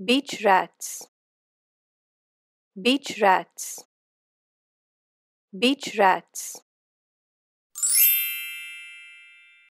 Beach rats. Beach rats. Beach rats.